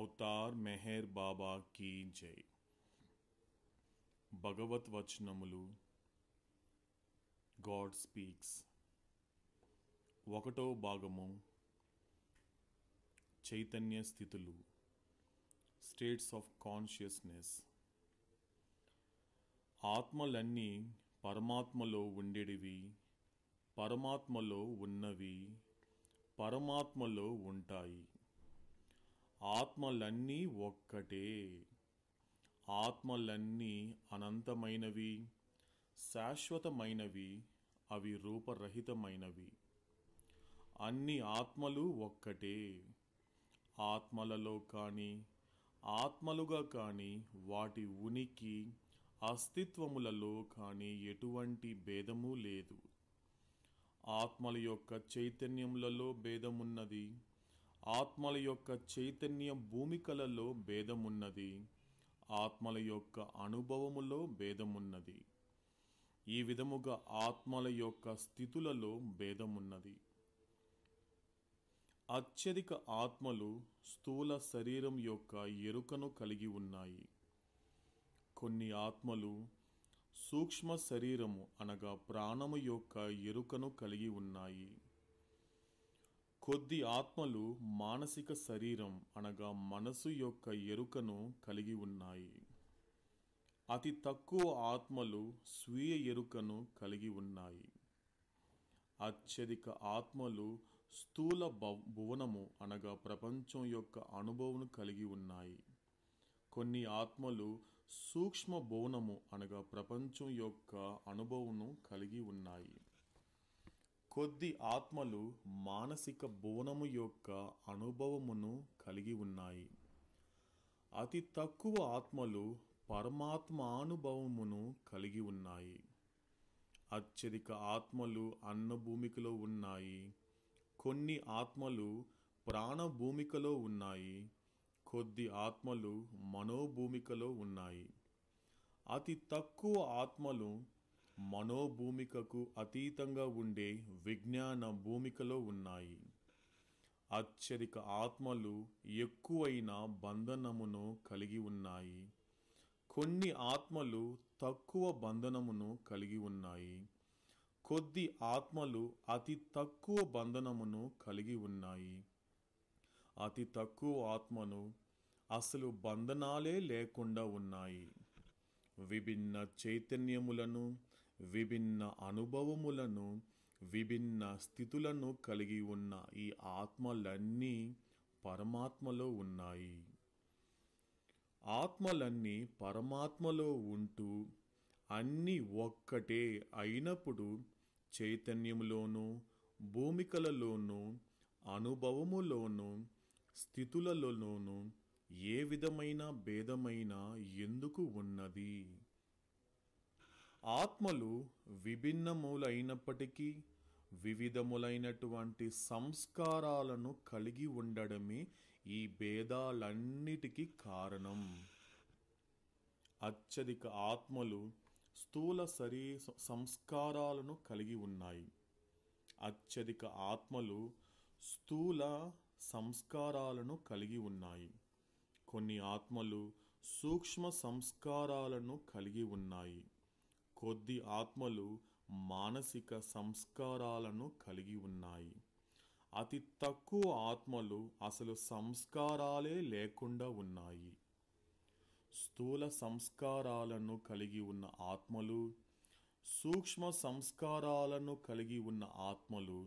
Avatar Meher బాబా key జై భగవత్ వచనములు God speaks ఒకటో భాగము చైతన్య స్థితులు స్టేట్స్ ఆఫ్ కాన్షియస్నెస్ ఆత్మలన్నీ పరమాత్మలో ఉండేటివి పరమాత్మలో ఉన్నవి పరమాత్మలో ఉంటాయి ఆత్మలన్నీ ఒక్కటే ఆత్మలన్నీ అనంతమైనవి శాశ్వతమైనవి అవి రూపరహితమైనవి అన్ని ఆత్మలు ఒక్కటే ఆత్మలలో కానీ ఆత్మలుగా కానీ వాటి ఉనికి అస్తిత్వములలో కానీ ఎటువంటి భేదము లేదు ఆత్మల యొక్క చైతన్యములలో భేదమున్నది ఆత్మల యొక్క చైతన్య భూమికలలో భేదమున్నది ఆత్మల యొక్క అనుభవములో భేదమున్నది ఈ విధముగా ఆత్మల యొక్క స్థితులలో భేదమున్నది అత్యధిక ఆత్మలు స్థూల శరీరం యొక్క ఎరుకను కలిగి ఉన్నాయి కొన్ని ఆత్మలు సూక్ష్మ శరీరము అనగా ప్రాణము యొక్క ఎరుకను కలిగి ఉన్నాయి కొద్ది ఆత్మలు మానసిక శరీరం అనగా మనసు యొక్క ఎరుకను కలిగి ఉన్నాయి అతి తక్కువ ఆత్మలు స్వీయ ఎరుకను కలిగి ఉన్నాయి అత్యధిక ఆత్మలు స్థూల భువనము అనగా ప్రపంచం యొక్క అనుభవం కలిగి ఉన్నాయి కొన్ని ఆత్మలు సూక్ష్మ భువనము అనగా ప్రపంచం యొక్క అనుభవం కలిగి ఉన్నాయి కొద్ది ఆత్మలు మానసిక బోనము యొక్క అనుభవమును కలిగి ఉన్నాయి అతి తక్కువ ఆత్మలు పరమాత్మానుభవమును కలిగి ఉన్నాయి అత్యధిక ఆత్మలు అన్నభూమికలో ఉన్నాయి కొన్ని ఆత్మలు ప్రాణభూమికలో ఉన్నాయి కొద్ది ఆత్మలు మనోభూమికలో ఉన్నాయి అతి తక్కువ ఆత్మలు మనోభూమికకు అతీతంగా ఉండే విజ్ఞాన భూమికలో ఉన్నాయి అత్యధిక ఆత్మలు ఎక్కువైన బంధనమును కలిగి ఉన్నాయి కొన్ని ఆత్మలు తక్కువ బంధనమును కలిగి ఉన్నాయి కొద్ది ఆత్మలు అతి తక్కువ బంధనమును కలిగి ఉన్నాయి అతి తక్కువ ఆత్మను అసలు బంధనాలే లేకుండా ఉన్నాయి విభిన్న చైతన్యములను విభిన్న అనుభవములను విభిన్న స్థితులను కలిగి ఉన్న ఈ ఆత్మలన్నీ పరమాత్మలో ఉన్నాయి ఆత్మలన్నీ పరమాత్మలో ఉంటూ అన్నీ ఒక్కటే అయినప్పుడు చైతన్యములోనూ భూమికలలోనూ అనుభవములోనూ స్థితులలోనూ ఏ విధమైన భేదమైన ఎందుకు ఉన్నది ఆత్మలు విభిన్నములైనప్పటికీ వివిధములైనటువంటి సంస్కారాలను కలిగి ఉండడమే ఈ భేదాలన్నిటికీ కారణం అత్యధిక ఆత్మలు స్థూల శరీర సంస్కారాలను కలిగి ఉన్నాయి అత్యధిక ఆత్మలు స్థూల సంస్కారాలను కలిగి ఉన్నాయి కొన్ని ఆత్మలు సూక్ష్మ సంస్కారాలను కలిగి ఉన్నాయి కొద్ది ఆత్మలు మానసిక సంస్కారాలను కలిగి ఉన్నాయి అతి తక్కువ ఆత్మలు అసలు సంస్కారాలే లేకుండా ఉన్నాయి స్థూల సంస్కారాలను కలిగి ఉన్న ఆత్మలు సూక్ష్మ సంస్కారాలను కలిగి ఉన్న ఆత్మలు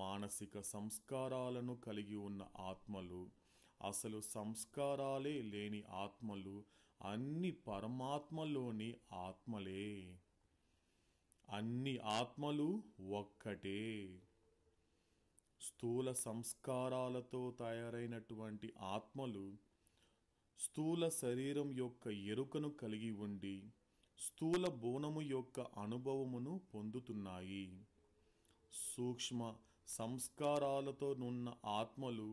మానసిక సంస్కారాలను కలిగి ఉన్న ఆత్మలు అసలు సంస్కారాలే లేని ఆత్మలు అన్ని పరమాత్మలోని ఆత్మలే అన్ని ఆత్మలు ఒక్కటే స్థూల సంస్కారాలతో తయారైనటువంటి ఆత్మలు స్థూల శరీరం యొక్క ఎరుకను కలిగి ఉండి స్థూల బోనము యొక్క అనుభవమును పొందుతున్నాయి సూక్ష్మ సంస్కారాలతో నున్న ఆత్మలు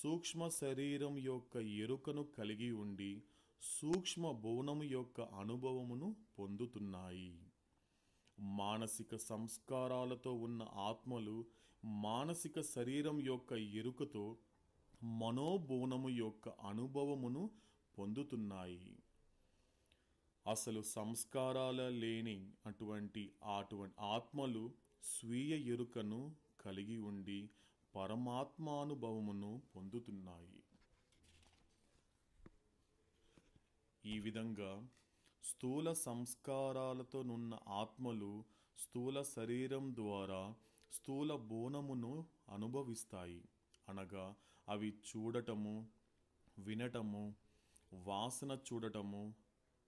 సూక్ష్మ శరీరం యొక్క ఎరుకను కలిగి ఉండి సూక్ష్మ బోనము యొక్క అనుభవమును పొందుతున్నాయి మానసిక సంస్కారాలతో ఉన్న ఆత్మలు మానసిక శరీరం యొక్క ఎరుకతో మనోబోనము యొక్క అనుభవమును పొందుతున్నాయి అసలు సంస్కారాల లేని అటువంటి అటువంటి ఆత్మలు స్వీయ ఎరుకను కలిగి ఉండి పరమాత్మానుభవమును పొందుతున్నాయి ఈ విధంగా స్థూల సంస్కారాలతో నున్న ఆత్మలు స్థూల శరీరం ద్వారా స్థూల బోనమును అనుభవిస్తాయి అనగా అవి చూడటము వినటము వాసన చూడటము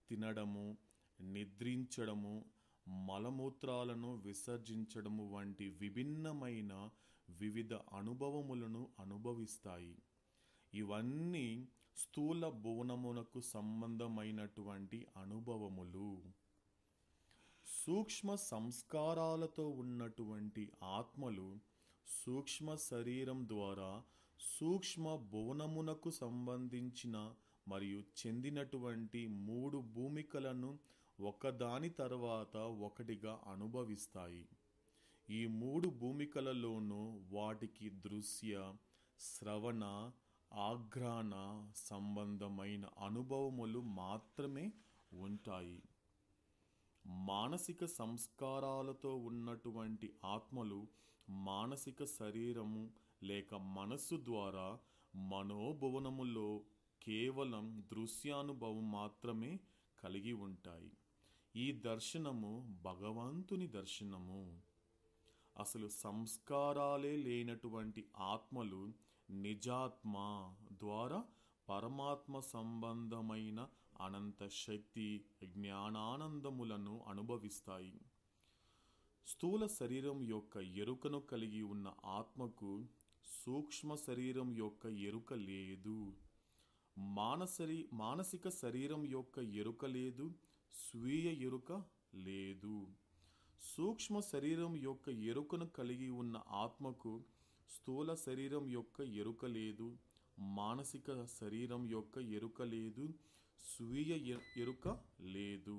తినడము నిద్రించడము మలమూత్రాలను విసర్జించడము వంటి విభిన్నమైన వివిధ అనుభవములను అనుభవిస్తాయి ఇవన్నీ స్థూల భువనమునకు సంబంధమైనటువంటి అనుభవములు సూక్ష్మ సంస్కారాలతో ఉన్నటువంటి ఆత్మలు సూక్ష్మ శరీరం ద్వారా సూక్ష్మ భువనమునకు సంబంధించిన మరియు చెందినటువంటి మూడు భూమికలను ఒకదాని తర్వాత ఒకటిగా అనుభవిస్తాయి ఈ మూడు భూమికలలోనూ వాటికి దృశ్య శ్రవణ ఆగ్రాణ సంబంధమైన అనుభవములు మాత్రమే ఉంటాయి మానసిక సంస్కారాలతో ఉన్నటువంటి ఆత్మలు మానసిక శరీరము లేక మనస్సు ద్వారా మనోభువనములో కేవలం దృశ్యానుభవం మాత్రమే కలిగి ఉంటాయి ఈ దర్శనము భగవంతుని దర్శనము అసలు సంస్కారాలే లేనటువంటి ఆత్మలు నిజాత్మ ద్వారా పరమాత్మ సంబంధమైన అనంత శక్తి జ్ఞానానందములను అనుభవిస్తాయి స్థూల శరీరం యొక్క ఎరుకను కలిగి ఉన్న ఆత్మకు సూక్ష్మ శరీరం యొక్క ఎరుక లేదు మానసరి మానసిక శరీరం యొక్క ఎరుక లేదు స్వీయ ఎరుక లేదు సూక్ష్మ శరీరం యొక్క ఎరుకను కలిగి ఉన్న ఆత్మకు స్థూల శరీరం యొక్క ఎరుక లేదు మానసిక శరీరం యొక్క ఎరుక లేదు స్వీయ ఎరుక లేదు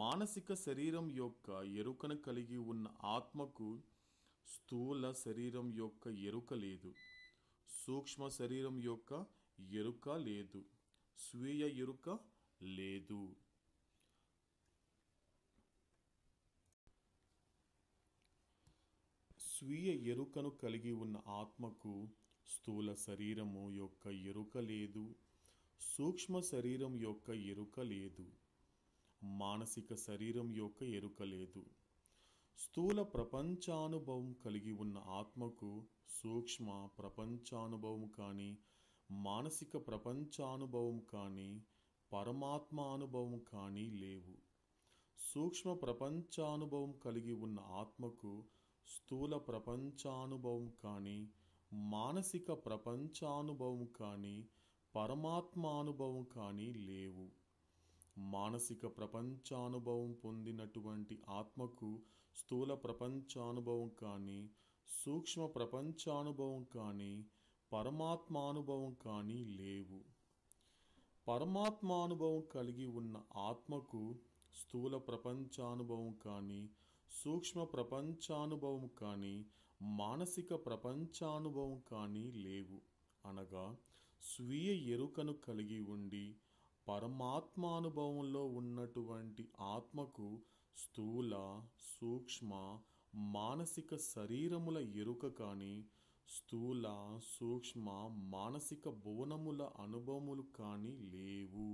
మానసిక శరీరం యొక్క ఎరుకను కలిగి ఉన్న ఆత్మకు స్థూల శరీరం యొక్క ఎరుక లేదు సూక్ష్మ శరీరం యొక్క ఎరుక లేదు స్వీయ ఎరుక లేదు స్వీయ ఎరుకను కలిగి ఉన్న ఆత్మకు స్థూల శరీరము యొక్క ఎరుక లేదు సూక్ష్మ శరీరం యొక్క ఎరుక లేదు మానసిక శరీరం యొక్క ఎరుక లేదు స్థూల ప్రపంచానుభవం కలిగి ఉన్న ఆత్మకు సూక్ష్మ ప్రపంచానుభవం కానీ మానసిక ప్రపంచానుభవం కానీ పరమాత్మ అనుభవం కానీ లేవు సూక్ష్మ ప్రపంచానుభవం కలిగి ఉన్న ఆత్మకు స్థూల ప్రపంచానుభవం కానీ మానసిక ప్రపంచానుభవం కానీ పరమాత్మానుభవం కానీ లేవు మానసిక ప్రపంచానుభవం పొందినటువంటి ఆత్మకు స్థూల ప్రపంచానుభవం కానీ సూక్ష్మ ప్రపంచానుభవం కానీ పరమాత్మానుభవం కానీ లేవు పరమాత్మానుభవం కలిగి ఉన్న ఆత్మకు స్థూల ప్రపంచానుభవం కానీ సూక్ష్మ ప్రపంచానుభవం కానీ మానసిక ప్రపంచానుభవం కానీ లేవు అనగా స్వీయ ఎరుకను కలిగి ఉండి పరమాత్మానుభవంలో ఉన్నటువంటి ఆత్మకు స్థూల సూక్ష్మ మానసిక శరీరముల ఎరుక కానీ స్థూల సూక్ష్మ మానసిక భువనముల అనుభవములు కానీ లేవు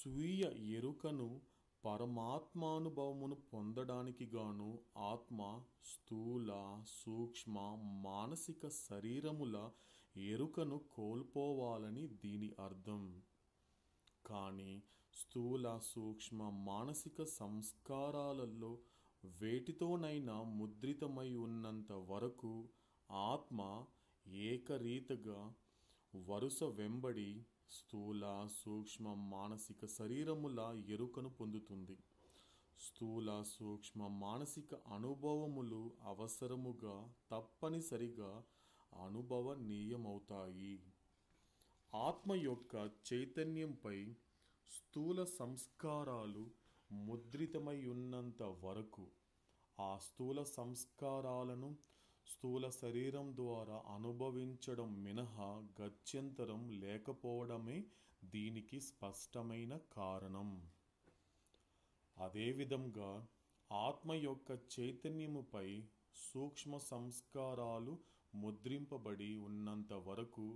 స్వీయ ఎరుకను పరమాత్మానుభవమును పొందడానికి గాను ఆత్మ స్థూల సూక్ష్మ మానసిక శరీరముల ఎరుకను కోల్పోవాలని దీని అర్థం కానీ స్థూల సూక్ష్మ మానసిక సంస్కారాలలో వేటితోనైనా ముద్రితమై ఉన్నంత వరకు ఆత్మ ఏకరీతగా వరుస వెంబడి స్థూల సూక్ష్మ మానసిక శరీరముల ఎరుకను పొందుతుంది స్థూల సూక్ష్మ మానసిక అనుభవములు అవసరముగా తప్పనిసరిగా అనుభవనీయమవుతాయి ఆత్మ యొక్క చైతన్యంపై స్థూల సంస్కారాలు ముద్రితమై ఉన్నంత వరకు ఆ స్థూల సంస్కారాలను స్థూల శరీరం ద్వారా అనుభవించడం మినహా గత్యంతరం లేకపోవడమే దీనికి స్పష్టమైన కారణం అదేవిధంగా ఆత్మ యొక్క చైతన్యముపై సూక్ష్మ సంస్కారాలు ముద్రింపబడి ఉన్నంత వరకు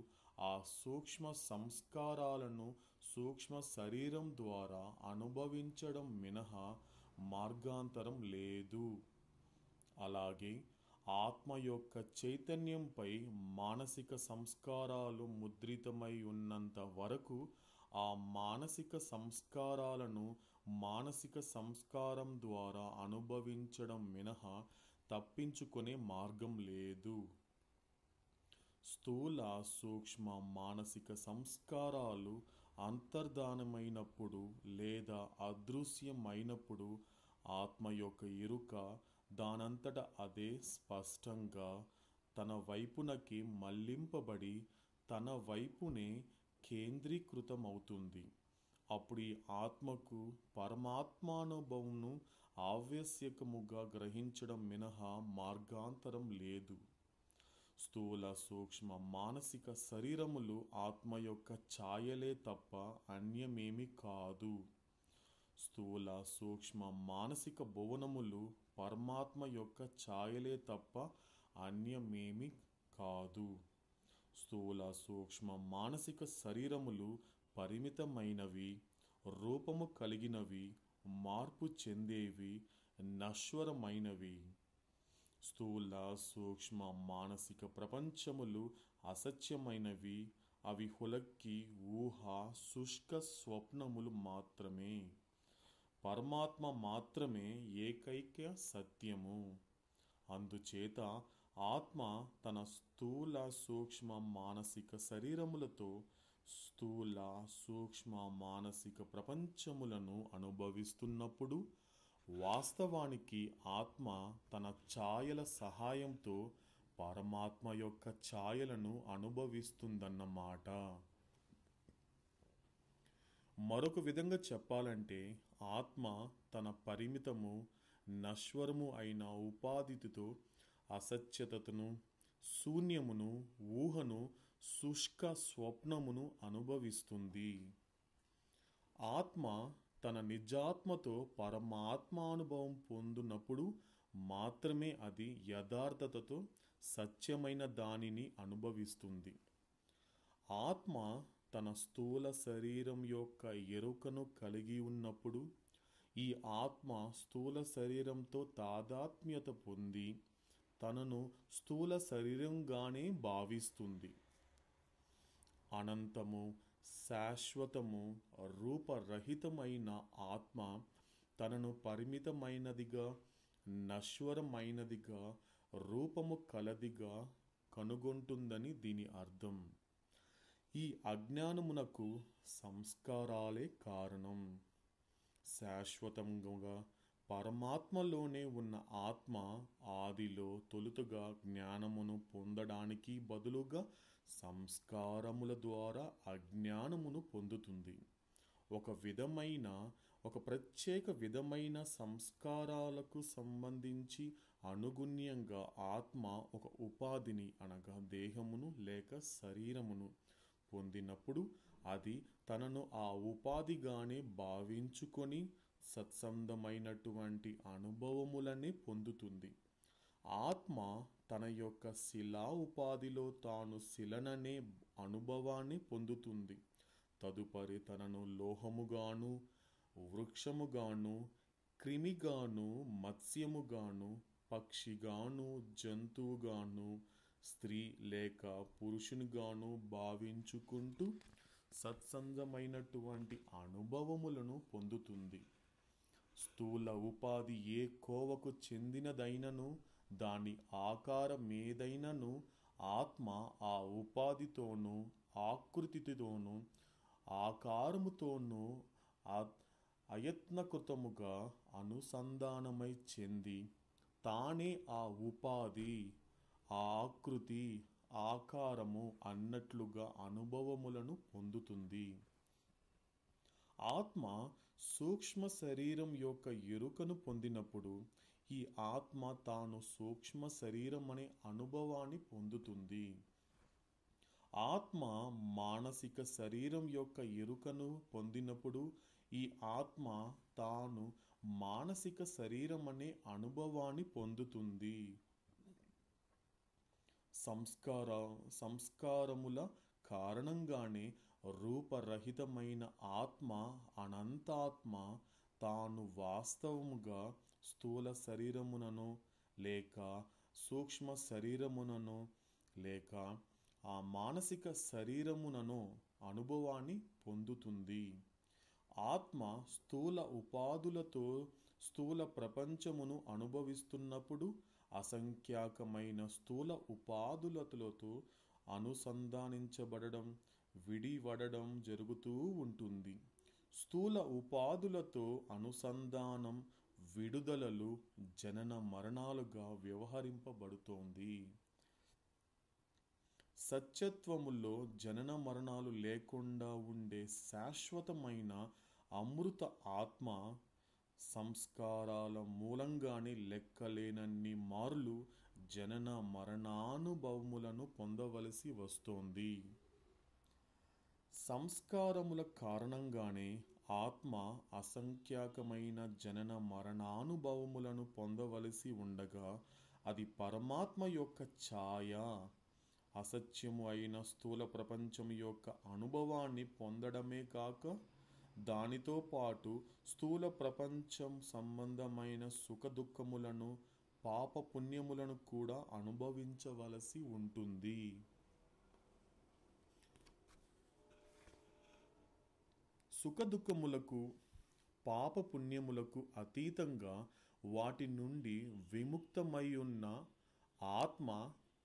ఆ సూక్ష్మ సంస్కారాలను సూక్ష్మ శరీరం ద్వారా అనుభవించడం మినహా మార్గాంతరం లేదు అలాగే ఆత్మ యొక్క చైతన్యంపై మానసిక సంస్కారాలు ముద్రితమై ఉన్నంత వరకు ఆ మానసిక సంస్కారాలను మానసిక సంస్కారం ద్వారా అనుభవించడం మినహా తప్పించుకునే మార్గం లేదు స్థూల సూక్ష్మ మానసిక సంస్కారాలు అంతర్ధానమైనప్పుడు లేదా అదృశ్యమైనప్పుడు ఆత్మ యొక్క ఇరుక దానంతట అదే స్పష్టంగా తన వైపునకి మళ్లింపబడి తన వైపునే కేంద్రీకృతమవుతుంది అప్పుడు ఈ ఆత్మకు పరమాత్మానుభవంను ఆవశ్యకముగా గ్రహించడం మినహా మార్గాంతరం లేదు స్థూల సూక్ష్మ మానసిక శరీరములు ఆత్మ యొక్క ఛాయలే తప్ప అన్యమేమి కాదు స్థూల సూక్ష్మ మానసిక భువనములు పరమాత్మ యొక్క ఛాయలే తప్ప అన్యమేమి కాదు స్థూల సూక్ష్మ మానసిక శరీరములు పరిమితమైనవి రూపము కలిగినవి మార్పు చెందేవి నశ్వరమైనవి స్థూల సూక్ష్మ మానసిక ప్రపంచములు అసత్యమైనవి అవి హులక్కి ఊహ శుష్క స్వప్నములు మాత్రమే పరమాత్మ మాత్రమే ఏకైక సత్యము అందుచేత ఆత్మ తన స్థూల సూక్ష్మ మానసిక శరీరములతో స్థూల సూక్ష్మ మానసిక ప్రపంచములను అనుభవిస్తున్నప్పుడు వాస్తవానికి ఆత్మ తన ఛాయల సహాయంతో పరమాత్మ యొక్క ఛాయలను అనుభవిస్తుందన్నమాట మరొక విధంగా చెప్పాలంటే ఆత్మ తన పరిమితము నశ్వరము అయిన ఉపాధితో అసత్యతను శూన్యమును ఊహను శుష్క స్వప్నమును అనుభవిస్తుంది ఆత్మ తన నిజాత్మతో పరమాత్మానుభవం పొందినప్పుడు మాత్రమే అది యథార్థతతో సత్యమైన దానిని అనుభవిస్తుంది ఆత్మ తన స్థూల శరీరం యొక్క ఎరుకను కలిగి ఉన్నప్పుడు ఈ ఆత్మ స్థూల శరీరంతో తాదాత్మ్యత పొంది తనను స్థూల శరీరంగానే భావిస్తుంది అనంతము శాశ్వతము రూపరహితమైన ఆత్మ తనను పరిమితమైనదిగా నశ్వరమైనదిగా రూపము కలదిగా కనుగొంటుందని దీని అర్థం ఈ అజ్ఞానమునకు సంస్కారాలే కారణం శాశ్వతంగా పరమాత్మలోనే ఉన్న ఆత్మ ఆదిలో తొలుతుగా జ్ఞానమును పొందడానికి బదులుగా సంస్కారముల ద్వారా అజ్ఞానమును పొందుతుంది ఒక విధమైన ఒక ప్రత్యేక విధమైన సంస్కారాలకు సంబంధించి అనుగుణ్యంగా ఆత్మ ఒక ఉపాధిని అనగా దేహమును లేక శరీరమును పొందినప్పుడు అది తనను ఆ ఉపాధిగానే భావించుకొని సత్సంధమైనటువంటి అనుభవములనే పొందుతుంది ఆత్మ తన యొక్క శిలా ఉపాధిలో తాను శిలననే అనుభవాన్ని పొందుతుంది తదుపరి తనను లోహముగాను వృక్షముగాను క్రిమిగాను మత్స్యముగాను పక్షిగాను జంతువుగాను స్త్రీ లేక పురుషునిగాను భావించుకుంటూ సత్సంగమైనటువంటి అనుభవములను పొందుతుంది స్థూల ఉపాధి ఏ కోవకు చెందినదైనను దాని ఆకారమేదైనను ఆత్మ ఆ ఉపాధితోనూ ఆకృతితోనూ ఆకారముతోనూ అయత్నకృతముగా అనుసంధానమై చెంది తానే ఆ ఉపాధి ఆకృతి ఆకారము అన్నట్లుగా అనుభవములను పొందుతుంది ఆత్మ సూక్ష్మ శరీరం యొక్క ఎరుకను పొందినప్పుడు ఈ ఆత్మ తాను సూక్ష్మ శరీరం అనే అనుభవాన్ని పొందుతుంది ఆత్మ మానసిక శరీరం యొక్క ఎరుకను పొందినప్పుడు ఈ ఆత్మ తాను మానసిక శరీరం అనే అనుభవాన్ని పొందుతుంది సంస్కార సంస్కారముల కారణంగానే రూపరహితమైన ఆత్మ అనంతాత్మ తాను వాస్తవముగా స్థూల శరీరమునను లేక సూక్ష్మ శరీరమునను లేక ఆ మానసిక శరీరమునను అనుభవాన్ని పొందుతుంది ఆత్మ స్థూల ఉపాధులతో స్థూల ప్రపంచమును అనుభవిస్తున్నప్పుడు అసంఖ్యాకమైన స్థూల ఉపాధులతో అనుసంధానించబడడం విడివడడం జరుగుతూ ఉంటుంది స్థూల ఉపాధులతో అనుసంధానం విడుదలలు జనన మరణాలుగా వ్యవహరింపబడుతోంది సత్యత్వములో జనన మరణాలు లేకుండా ఉండే శాశ్వతమైన అమృత ఆత్మ సంస్కారాల మూలంగానే లెక్కలేనన్ని మార్లు జనన మరణానుభవములను పొందవలసి వస్తోంది సంస్కారముల కారణంగానే ఆత్మ అసంఖ్యాకమైన జనన మరణానుభవములను పొందవలసి ఉండగా అది పరమాత్మ యొక్క ఛాయ అసత్యము అయిన స్థూల ప్రపంచం యొక్క అనుభవాన్ని పొందడమే కాక దానితో పాటు స్థూల ప్రపంచం సంబంధమైన దుఃఖములను పాప పుణ్యములను కూడా అనుభవించవలసి ఉంటుంది దుఃఖములకు పాప పుణ్యములకు అతీతంగా వాటి నుండి విముక్తమై ఉన్న ఆత్మ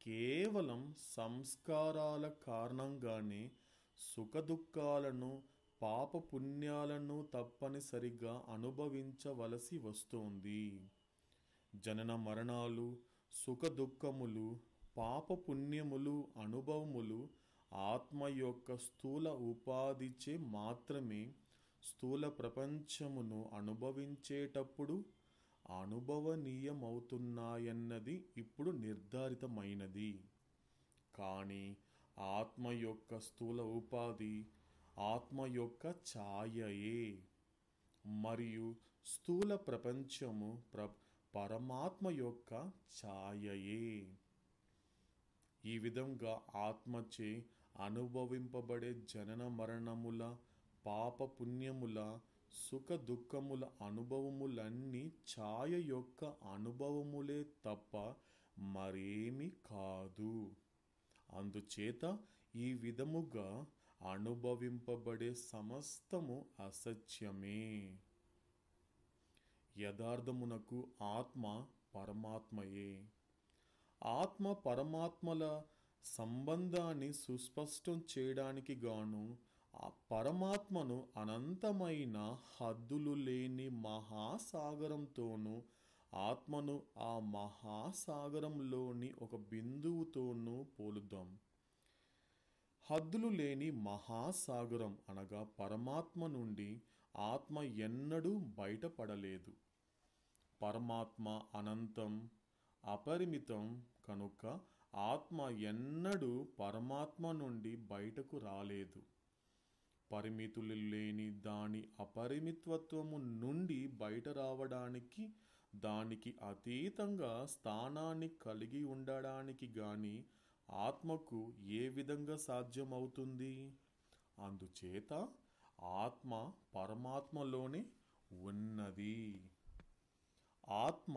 కేవలం సంస్కారాల కారణంగానే సుఖదుఖాలను పాప పుణ్యాలను తప్పనిసరిగా అనుభవించవలసి వస్తుంది జనన మరణాలు సుఖ పాప పుణ్యములు అనుభవములు ఆత్మ యొక్క స్థూల ఉపాధిచే మాత్రమే స్థూల ప్రపంచమును అనుభవించేటప్పుడు అనుభవనీయమవుతున్నాయన్నది ఇప్పుడు నిర్ధారితమైనది కానీ ఆత్మ యొక్క స్థూల ఉపాధి ఆత్మ యొక్క ఛాయయే మరియు స్థూల ప్రపంచము ప్ర పరమాత్మ యొక్క ఛాయయే ఈ విధంగా ఆత్మచే అనుభవింపబడే జనన మరణముల పాప పుణ్యముల సుఖ దుఃఖముల అనుభవములన్నీ ఛాయ యొక్క అనుభవములే తప్ప మరేమి కాదు అందుచేత ఈ విధముగా అనుభవింపబడే సమస్తము అసత్యమే యథార్థమునకు ఆత్మ పరమాత్మయే ఆత్మ పరమాత్మల సంబంధాన్ని సుస్పష్టం చేయడానికి గాను ఆ పరమాత్మను అనంతమైన హద్దులు లేని మహాసాగరంతోనూ ఆత్మను ఆ మహాసాగరంలోని ఒక బిందువుతోనూ పోలుద్దాం హద్దులు లేని మహాసాగరం అనగా పరమాత్మ నుండి ఆత్మ ఎన్నడూ బయటపడలేదు పరమాత్మ అనంతం అపరిమితం కనుక ఆత్మ ఎన్నడూ పరమాత్మ నుండి బయటకు రాలేదు పరిమితులు లేని దాని అపరిమితత్వము నుండి బయట రావడానికి దానికి అతీతంగా స్థానాన్ని కలిగి ఉండడానికి గాని ఆత్మకు ఏ విధంగా సాధ్యమవుతుంది అందుచేత ఆత్మ పరమాత్మలోనే ఉన్నది ఆత్మ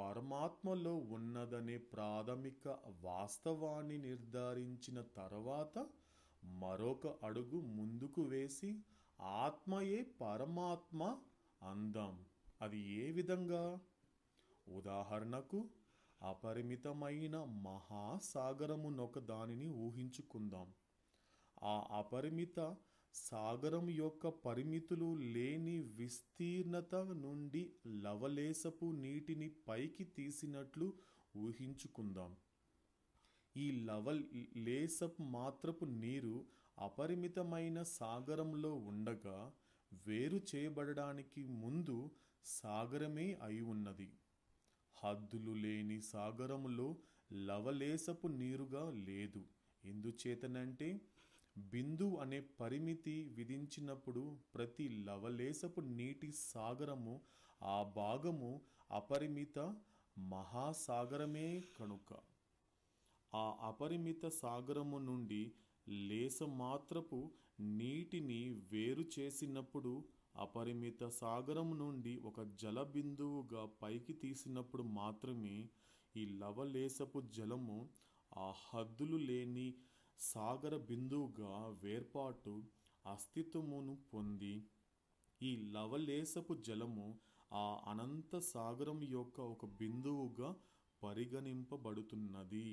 పరమాత్మలో ఉన్నదనే ప్రాథమిక వాస్తవాన్ని నిర్ధారించిన తర్వాత మరొక అడుగు ముందుకు వేసి ఆత్మయే పరమాత్మ అందం అది ఏ విధంగా ఉదాహరణకు అపరిమితమైన మహాసాగరమునొక దానిని ఊహించుకుందాం ఆ అపరిమిత సాగరం యొక్క పరిమితులు లేని విస్తీర్ణత నుండి లవలేసపు నీటిని పైకి తీసినట్లు ఊహించుకుందాం ఈ లవ లేసప్ మాత్రపు నీరు అపరిమితమైన సాగరంలో ఉండగా వేరు చేయబడడానికి ముందు సాగరమే అయి ఉన్నది హద్దులు లేని సాగరములో లవలేసపు నీరుగా లేదు ఎందుచేతనంటే బిందు అనే పరిమితి విధించినప్పుడు ప్రతి లవలేసపు నీటి సాగరము ఆ భాగము అపరిమిత మహాసాగరమే కనుక ఆ అపరిమిత సాగరము నుండి లేసమాత్రపు నీటిని వేరు చేసినప్పుడు అపరిమిత సాగరం నుండి ఒక జల బిందువుగా పైకి తీసినప్పుడు మాత్రమే ఈ లవలేసపు జలము ఆ హద్దులు లేని సాగర బిందువుగా వేర్పాటు అస్తిత్వమును పొంది ఈ లవలేసపు జలము ఆ అనంత సాగరం యొక్క ఒక బిందువుగా పరిగణింపబడుతున్నది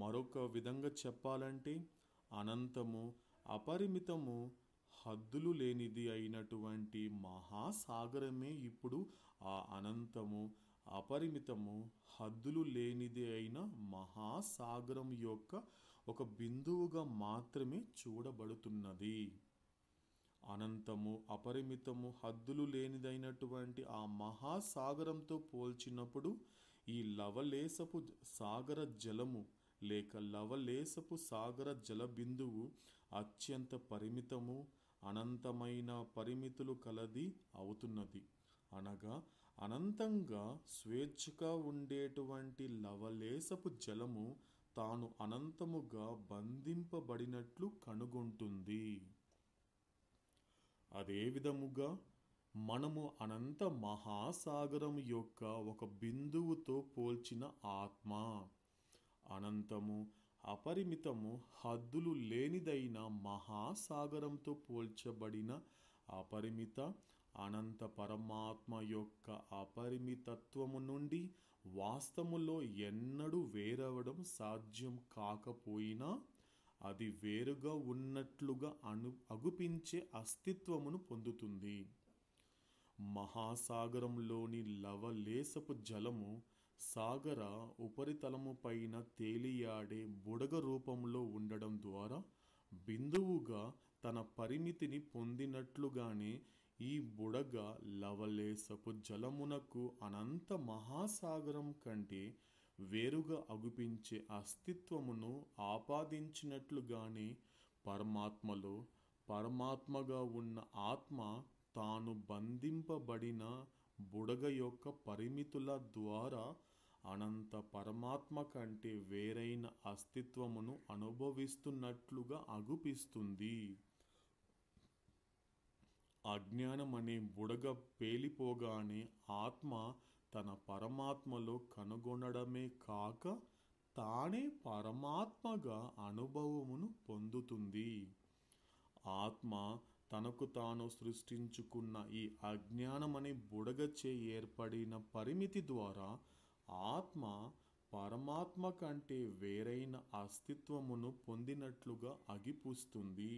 మరొక విధంగా చెప్పాలంటే అనంతము అపరిమితము హద్దులు లేనిది అయినటువంటి మహాసాగరమే ఇప్పుడు ఆ అనంతము అపరిమితము హద్దులు లేనిది అయిన మహాసాగరం యొక్క ఒక బిందువుగా మాత్రమే చూడబడుతున్నది అనంతము అపరిమితము హద్దులు లేనిదైనటువంటి ఆ మహాసాగరంతో పోల్చినప్పుడు ఈ లవలేసపు సాగర జలము లేక లవలేసపు సాగర జల బిందువు అత్యంత పరిమితము అనంతమైన పరిమితులు కలది అవుతున్నది అనగా అనంతంగా స్వేచ్ఛగా ఉండేటువంటి లవలేసపు జలము తాను అనంతముగా బంధింపబడినట్లు కనుగొంటుంది అదే విధముగా మనము అనంత మహాసాగరం యొక్క ఒక బిందువుతో పోల్చిన ఆత్మ అనంతము అపరిమితము హద్దులు లేనిదైన మహాసాగరంతో పోల్చబడిన అపరిమిత అనంత పరమాత్మ యొక్క అపరిమితత్వము నుండి వాస్తములో ఎన్నడూ వేరవడం సాధ్యం కాకపోయినా అది వేరుగా ఉన్నట్లుగా అను అగుపించే అస్తిత్వమును పొందుతుంది మహాసాగరంలోని లవలేసపు జలము సాగర ఉపరితలము పైన తేలియాడే బుడగ రూపంలో ఉండడం ద్వారా బిందువుగా తన పరిమితిని పొందినట్లుగానే ఈ బుడగ లవలేసపు జలమునకు అనంత మహాసాగరం కంటే వేరుగా అగుపించే అస్తిత్వమును ఆపాదించినట్లుగానే పరమాత్మలో పరమాత్మగా ఉన్న ఆత్మ తాను బంధింపబడిన బుడగ యొక్క పరిమితుల ద్వారా అనంత పరమాత్మ కంటే వేరైన అస్తిత్వమును అనుభవిస్తున్నట్లుగా అగుపిస్తుంది అజ్ఞానం అనే బుడగ పేలిపోగానే ఆత్మ తన పరమాత్మలో కనుగొనడమే కాక తానే పరమాత్మగా అనుభవమును పొందుతుంది ఆత్మ తనకు తాను సృష్టించుకున్న ఈ అజ్ఞానమనే బుడగచే ఏర్పడిన పరిమితి ద్వారా ఆత్మ పరమాత్మ కంటే వేరైన అస్తిత్వమును పొందినట్లుగా అగిపుస్తుంది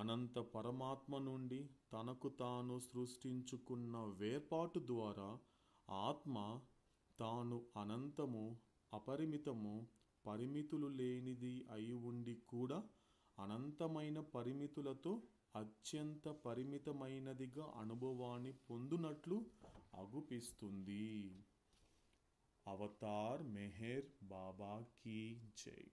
అనంత పరమాత్మ నుండి తనకు తాను సృష్టించుకున్న వేర్పాటు ద్వారా ఆత్మ తాను అనంతము అపరిమితము పరిమితులు లేనిది అయి ఉండి కూడా అనంతమైన పరిమితులతో అత్యంత పరిమితమైనదిగా అనుభవాన్ని పొందునట్లు అగుపిస్తుంది अवतार मेहर बाबा की जय